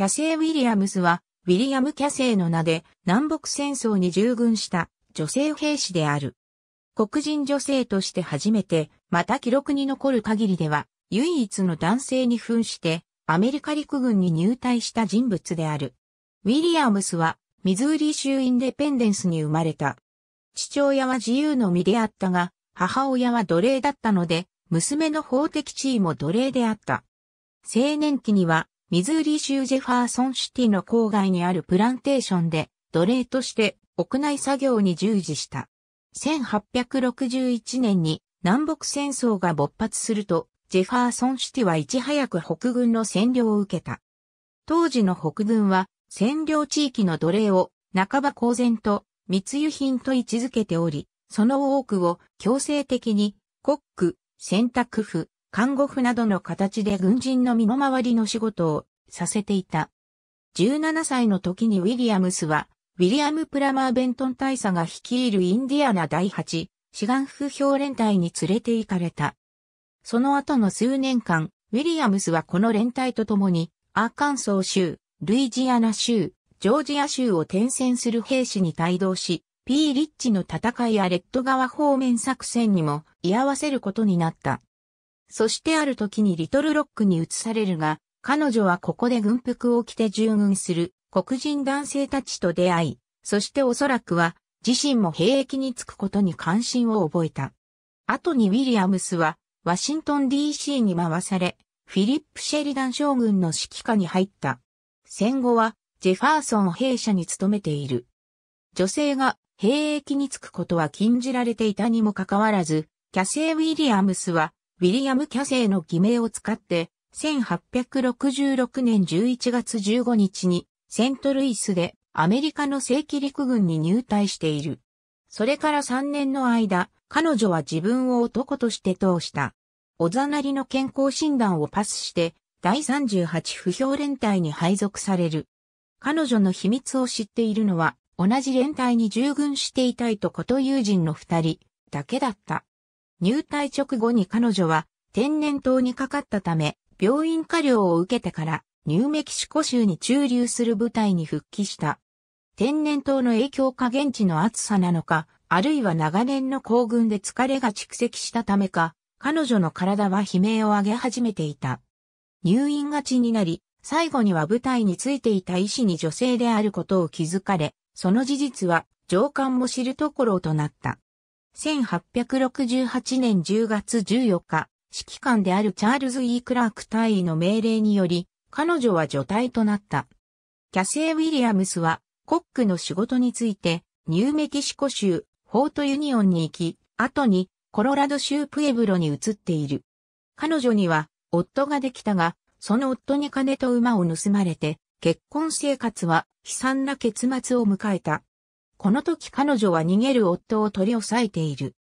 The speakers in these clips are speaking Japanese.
キャセイ・ウィリアムスは、ウィリアム・キャセイの名で南北戦争に従軍した女性兵士である。黒人女性として初めて、また記録に残る限りでは、唯一の男性に扮して、アメリカ陸軍に入隊した人物である。ウィリアムスは、ミズーリ州インデペンデンスに生まれた。父親は自由の身であったが、母親は奴隷だったので、娘の法的地位も奴隷であった。青年期にはミズーリ州ジェファーソンシティの郊外にあるプランテーションで奴隷として屋内作業に従事した。1861年に南北戦争が勃発すると、ジェファーソンシティはいち早く北軍の占領を受けた。当時の北軍は占領地域の奴隷を半ば公然と密輸品と位置づけており、その多くを強制的にコック、洗濯婦、看護婦などの形で軍人の身の回りの仕事をさせていた。17歳の時にウィリアムスは、ウィリアム・プラマー・ベントン大佐が率いるインディアナ第8、志願風評連隊に連れて行かれた。その後の数年間、ウィリアムスはこの連隊と共に、アーカンソー州、ルイジアナ州、ジョージア州を転戦する兵士に帯同し、ピーリッチの戦いやレッド川方面作戦にも居合わせることになった。そしてある時にリトルロックに移されるが、彼女はここで軍服を着て従軍する黒人男性たちと出会い、そしておそらくは自身も兵役に就くことに関心を覚えた。後にウィリアムスはワシントン DC に回され、フィリップ・シェリダン将軍の指揮下に入った。戦後はジェファーソン兵舎に勤めている。女性が兵役に就くことは禁じられていたにもかかわらず、キャセイ・ウィリアムスは、ウィリアム・キャセイの偽名を使って、1866年11月15日にセントルイスでアメリカの正規陸軍に入隊している。それから3年の間、彼女は自分を男として通した。おざなりの健康診断をパスして、第38不評連隊に配属される。彼女の秘密を知っているのは、同じ連隊に従軍していたいとこと友人の二人だけだった。入隊直後に彼女は天然痘にかかったため、病院科料を受けてからニューメキシコ州に駐留する部隊に復帰した。天然痘の影響か現地の暑さなのか、あるいは長年の行軍で疲れが蓄積したためか、彼女の体は悲鳴を上げ始めていた。入院がちになり、最後には舞台についていた医師に女性であることを気づかれ、その事実は上官も知るところとなった。1868年10月14日、指揮官であるチャールズ・ E・ クラーク大尉の命令により、彼女は除隊となった。キャセイ・ウィリアムスは、コックの仕事について、ニューメキシコ州、フォートユニオンに行き、後に、コロラド州プエブロに移っている。彼女には、夫ができたが、その夫に金と馬を盗まれて、結婚生活は悲惨な結末を迎えた。この時彼女は逃げる夫を取り押さえている。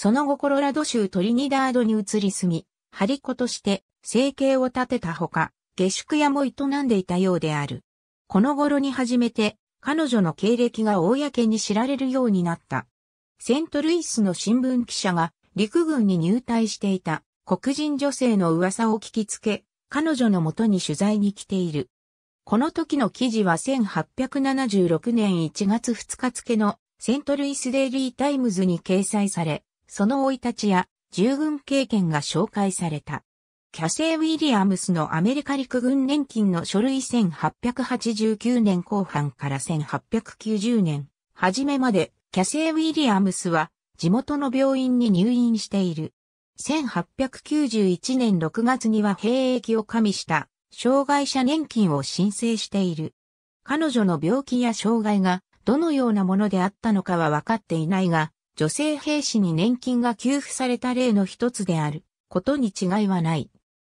その後コロラド州トリニダードに移り住み、張り子として生計を立てたほか、下宿屋も営んでいたようである。この頃に初めて、彼女の経歴が公に知られるようになった。セントルイスの新聞記者が陸軍に入隊していた黒人女性の噂を聞きつけ、彼女のもとに取材に来ている。この時の記事は1876年1月2日付のセントルイスデイリータイムズに掲載され、その老い立ちや従軍経験が紹介された。キャセイ・ウィリアムスのアメリカ陸軍年金の書類1889年後半から1890年初めまでキャセイ・ウィリアムスは地元の病院に入院している。1891年6月には兵役を加味した障害者年金を申請している。彼女の病気や障害がどのようなものであったのかは分かっていないが、女性兵士に年金が給付された例の一つであることに違いはない。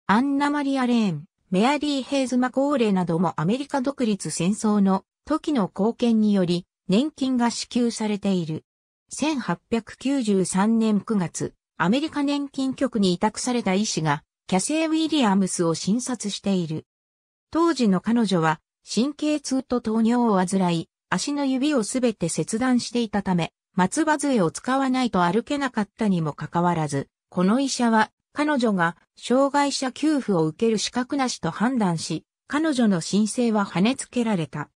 アンナ・マリア・レーン、メアリー・ヘイズ・マコーレなどもアメリカ独立戦争の時の貢献により年金が支給されている。1893年9月、アメリカ年金局に委託された医師がキャセイ・ウィリアムスを診察している。当時の彼女は神経痛と糖尿を患い、足の指をすべて切断していたため、松葉杖を使わないと歩けなかったにもかかわらず、この医者は彼女が障害者給付を受ける資格なしと判断し、彼女の申請は跳ねつけられた。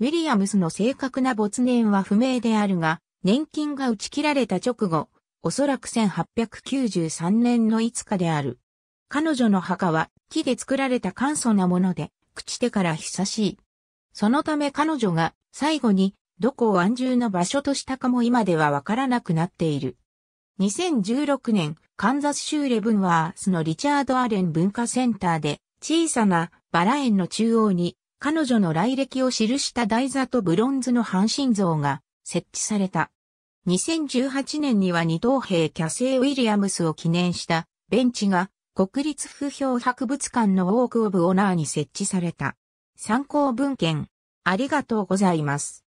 ウィリアムスの正確な没年は不明であるが、年金が打ち切られた直後、おそらく1893年のいつかである。彼女の墓は木で作られた簡素なもので、朽ちてから久しい。そのため彼女が最後にどこを安住の場所としたかも今ではわからなくなっている。2016年、カンザス州レブンワースのリチャード・アレン文化センターで、小さなバラ園の中央に、彼女の来歴を記した台座とブロンズの半身像が設置された。2018年には二等兵キャセイ・ウィリアムスを記念したベンチが国立風評博物館のウォーク・オブ・オナーに設置された。参考文献、ありがとうございます。